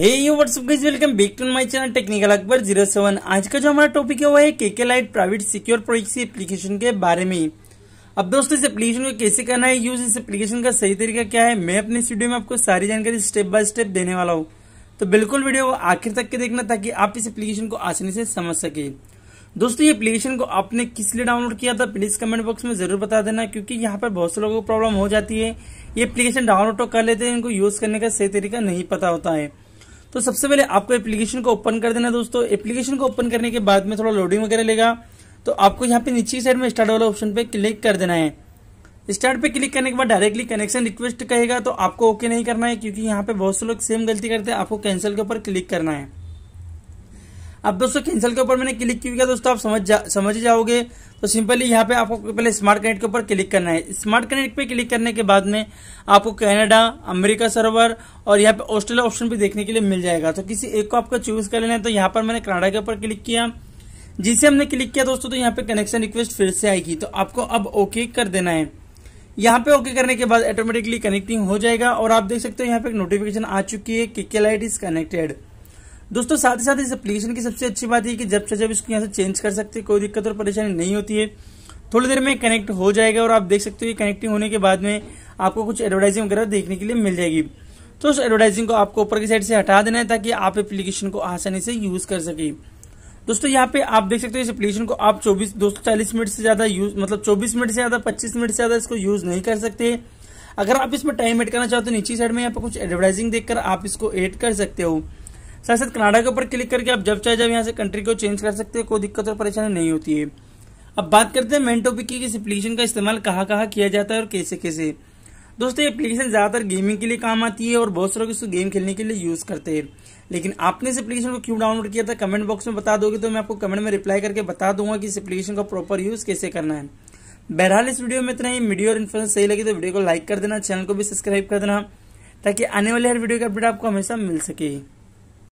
welcome back to my channel technical Akbar zero seven आज का जो हमारा टॉपिक है वो है K K light private secure project application के बारे में अब दोस्तों इस एप्लीकेशन को कैसे करना है यूज इस एप्लीकेशन का सही तरीका क्या है मैं अपने स्टूडियो में आपको सारी जानकारी स्टेप बाय स्टेप देने वाला हूँ तो बिल्कुल वीडियो को आखिर तक के देखना ताकि आप इस एप्लीकेशन को आसानी से समझ सके दोस्तों ये एप्लीकेशन को आपने किस लिए डाउनलोड किया था प्लीज कमेंट बॉक्स में जरूर बता देना क्योंकि यहाँ पर बहुत से लोगों को प्रॉब्लम हो जाती है ये एप्लीकेशन डाउनलोड तो कर लेते हैं इनको यूज करने का सही तरीका नहीं पता होता है तो सबसे पहले आपको एप्लीकेशन को ओपन कर देना दोस्तों एप्लीकेशन को ओपन करने के बाद में थोड़ा लोडिंग वगैरह लेगा तो आपको यहाँ पे नीचे की साइड में स्टार्ट वाला ऑप्शन पे क्लिक कर देना है स्टार्ट पे क्लिक करने के बाद डायरेक्टली कनेक्शन रिक्वेस्ट कहेगा तो आपको ओके नहीं करना है क्योंकि यहाँ पे बहुत से लोग सेम गलती करते हैं आपको कैंसिल के ऊपर क्लिक करना है अब दोस्तों कैंसिल के ऊपर मैंने क्लिक किया दोस्तों आप समझ जा समझ जाओगे तो सिंपली यहाँ पे आपको पहले स्मार्ट कनेक्ट के ऊपर क्लिक करना है स्मार्ट कनेक्ट पे क्लिक करने के बाद में आपको कनाडा अमेरिका सर्वर और यहाँ पे ऑस्ट्रेलिया ऑप्शन भी देखने के लिए मिल जाएगा तो किसी एक को आपको चूज कर लेना है तो यहाँ पर मैंने कनाडा के ऊपर क्लिक किया जिसे हमने क्लिक किया दोस्तों तो यहाँ पे कनेक्शन रिक्वेस्ट फिर से आएगी तो आपको अब ओके कर देना है यहाँ पे ओके करने के बाद ऑटोमेटिकली कनेक्टिंग हो जाएगा और आप देख सकते हो यहाँ पे नोटिफिकेशन आ चुकी है कि आई इज कनेक्टेड दोस्तों साथ ही साथ इस एप्लीकेशन की सबसे अच्छी बात है कि जब से जब इसको यहाँ से चेंज कर सकते हैं कोई दिक्कत और परेशानी नहीं होती है थोड़ी देर में कनेक्ट हो जाएगा और आप देख सकते हो कनेक्टिंग होने के बाद में आपको कुछ एडवर्टाइजिंग वगैरह देखने के लिए मिल जाएगी तो उस एडवर्टाइजिंग को आपको ऊपर की साइड से हटा देना है ताकि आप एप्लीकेशन को आसानी से यूज कर सके दोस्तों यहाँ पे आप देख सकते हो इस एप्लीकेशन को आप 24 दोस्तों चालीस मिनट से ज्यादा यूज मतलब चौबीस मिनट से ज्यादा पच्चीस मिनट से ज्यादा इसको यूज नहीं कर सकते अगर आप इसमें टाइम एड करना चाहते हो तो नीचे साइड में यहाँ पर कुछ एडवर्टाइजिंग देखकर आप इसको एड कर सकते हो साथ साथ कनाडा के ऊपर क्लिक करके आप जब चाहे जब यहाँ से कंट्री को चेंज कर सकते हैं कोई दिक्कत और परेशानी नहीं होती है अब बात करते हैं मेन टॉपिक की एप्लीकेशन का इस्तेमाल कहाँ कहाँ किया जाता है और कैसे कैसे दोस्तों ये एप्लीकेशन ज़्यादातर गेमिंग के लिए काम आती है और बहुत सारे इसको गेम खेलने के लिए यूज़ करते हैं लेकिन आपने इस एप्लीकेशन को क्यों डाउनलोड किया था कमेंट बॉक्स में बता दोगे तो मैं आपको कमेंट में रिप्लाई करके बता दूंगा कि इस एप्लीकेशन का प्रॉपर यूज़ कैसे करना है बहरहाल इस वीडियो में इतना ही वीडियो और इन्फॉर्मेशन सही लगे तो वीडियो को लाइक कर देना चैनल को भी सब्सक्राइब कर देना ताकि आने वाले हर वीडियो का अपडेट आपको हमेशा मिल सके